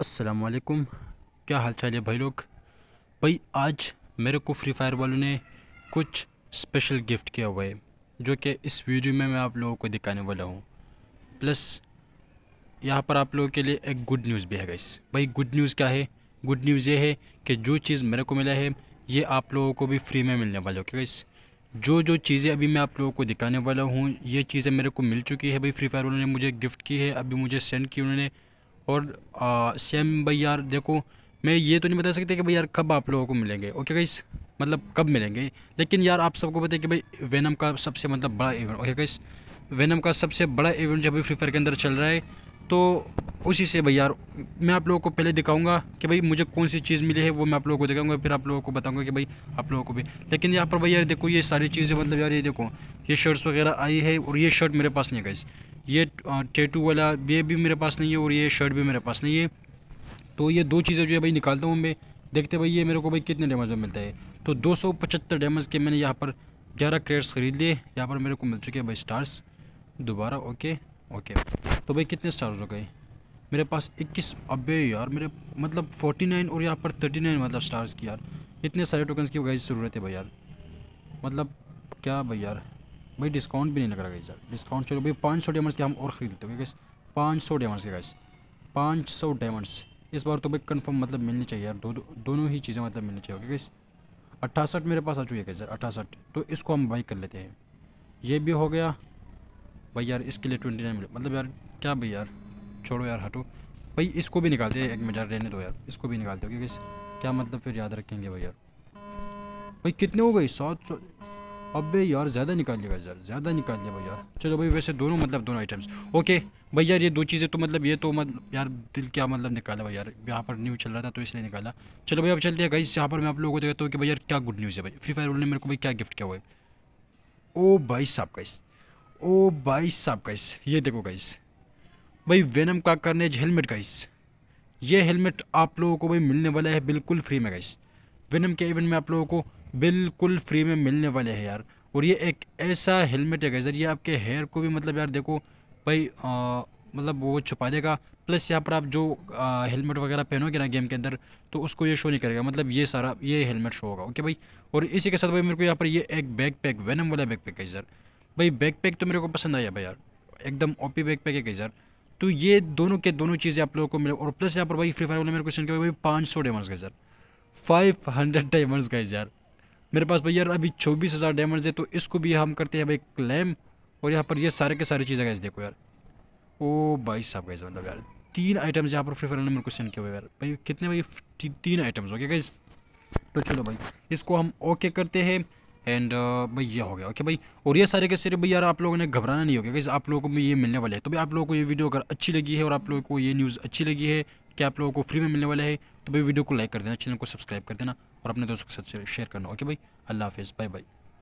अस्सलाम वालेकुम क्या हाल चाल है भाई लोग भाई आज मेरे को फ्री फायर वालों ने कुछ स्पेशल गिफ्ट किया हुआ है जो कि इस वीडियो में मैं आप लोगों को दिखाने वाला हूँ प्लस यहाँ पर आप लोगों के लिए एक गुड न्यूज़ भी है गाइस भाई गुड न्यूज़ क्या है गुड न्यूज़ ये है कि जो चीज़ मेरे को मिला है ये आप लोगों को भी फ्री में मिलने वाला है गाइस जो जो चीज़ें अभी मैं आप लोगों को दिखाने वाला हूँ ये चीज़ें मेरे को मिल चुकी है भाई फ्री फायर वालों ने मुझे गिफ्ट की है अभी मुझे सेंड की उन्होंने और सेम भाई यार देखो मैं ये तो नहीं बता सकते कि भाई यार कब आप लोगों को मिलेंगे ओके गाइस मतलब कब मिलेंगे लेकिन यार आप सबको पता है कि भाई वेनम का सबसे मतलब बड़ा इवेंट ओके गाइस वेनम का सबसे बड़ा इवेंट जो अभी फ्री फायर के अंदर चल रहा है तो उसी से भाई यार मैं आप लोगों को पहले दिखाऊंगा कि भाई मुझे कौन सी चीज़ मिली है वो मैं आप लोगों को दिखाऊंगा फिर आप लोगों को बताऊंगा कि भाई आप लोगों को भी लेकिन यहाँ पर भाई यार देखो ये सारी चीज़ें मतलब यार ये देखो ये शर्ट्स वगैरह आई है और ये शर्ट मेरे पास नहीं गई ये टैटू वाला ये भी मेरे पास नहीं है और ये शर्ट भी मेरे पास नहीं है तो ये दो चीज़ें जो है भाई निकालता हूँ मैं देखते भाई ये मेरे को भाई कितने डैमेज में मिलता है तो दो सौ पचहत्तर डैमेज के मैंने यहाँ पर ग्यारह क्रेट्स ख़रीद लिए यहाँ पर मेरे को मिल चुके हैं भाई स्टार्स दोबारा ओके ओके तो भाई कितने स्टार्स हो गए मेरे पास इक्कीस अबे यार मेरे मतलब फोर्टी नाइन और यहाँ पर थर्टी नाइन मतलब स्टार्स की यार इतने सारे टोकन्स की वगैरह ज़रूरत है भाई यार मतलब क्या भाई यार भाई डिस्काउंट भी नहीं लग रहा है सर डिस्काउंट चलो भाई पाँच सौ डायमंड्स के हम और खरीदते हैं गैस पाँच सौ डायमंड्स के गैस पाँच सौ डायमंड्स इस बार तो भाई कन्फर्म मतलब मिलनी चाहिए यार दो, दो दोनों ही चीज़ें मतलब मिलनी चाहिए ओके गैस अट्ठासठ मेरे पास आ चुकी है सर अट्ठासठ तो इसको हम बाई कर लेते हैं ये भी हो गया भाई यार इसके लिए ट्वेंटी नाइन मिले मतलब यार क्या भाई यार छोड़ो यार हटो भाई इसको भी निकालते हैं एक मिनट यार रहने दो यार इसको भी निकालते हो क्योंकि क्या मतलब फिर याद रखेंगे भाई यार भाई कितने हो गए सात सौ अबे यार ज़्यादा निकाल लिया यार ज़्यादा निकाल लिया भाई यार चलो भाई वैसे दोनों मतलब दोनों आइटम्स ओके भाई यार ये दो चीज़ें तो मतलब ये तो मतलब यार दिल क्या मतलब निकाला भाई यार यहाँ पर न्यूज़ चल रहा था तो इसलिए निकाला चलो भाई अब चलते हैं गाइस यहाँ पर मैं आप लोगों को देखता हूँ कि भाई यार क्या गुड न्यूज़ है भाई फ्री फायर ने मेरे को भाई क्या गिफ्ट किया हुआ है ओ भाई साहब गाइस ओ भाई साहब गाइस ये देखो गाइस भाई वेनम का करने हेलमेट गाइस ये हेलमेट आप लोगों को भाई मिलने वाला है बिल्कुल फ्री में गाइस वेनम के इवेंट में आप लोगों को बिल्कुल फ्री में मिलने वाले हैं यार और ये एक ऐसा हेलमेट है गैजर ये आपके हेयर को भी मतलब यार देखो भाई आ, मतलब वो छुपा देगा प्लस यहाँ पर आप जो हेलमेट वगैरह पहनोगे ना गेम के अंदर तो उसको ये शो नहीं करेगा मतलब ये सारा ये हेलमेट शो होगा ओके भाई और इसी के साथ भाई मेरे को यहाँ पर ये एक बैग पैक वेनम वाला बैग पैक है सर भाई बैग पैक तो मेरे को पसंद आया भाई यार एकदम ओपी बैग पैक है सर तो ये दोनों के दोनों चीज़ें आप लोगों को मिले और प्लस यहाँ पर भाई फ्री फायर वाले मेरे को सेंड किया भाई पाँच सौ डेमर्स का सर फाइव हंड्रेड डेमर्स का यार मेरे पास भैया अभी चौबीस हज़ार डैमेज है तो इसको भी हम करते हैं भाई क्लैम और यहाँ पर ये सारे के सारी चीज़ें गैस देखो यार ओ भाई साहब गैस मतलब यार तीन आइटम्स यहाँ पर फ्री फायर ने मेरे को सेंड किया हुआ यार भाई कितने भाई ती, तीन आइटम्स हो गया गैस तो चलो भाई इसको हम ओके करते हैं एंड uh, भाई ये हो गया ओके भाई और ये सारे के सारे भाई यार आप लोगों ने घबराना नहीं होगा गैस आप लोगों को ये मिलने वाले हैं तो भाई आप लोगों को ये वीडियो अगर अच्छी लगी है और आप लोगों को ये न्यूज़ अच्छी लगी है कि आप लोगों को फ्री में मिलने वाला है तो भाई वीडियो को लाइक कर देना चैनल को सब्सक्राइब कर देना और अपने दोस्तों के साथ शेयर करना ओके भाई अल्लाह हाफिज़ बाय बाय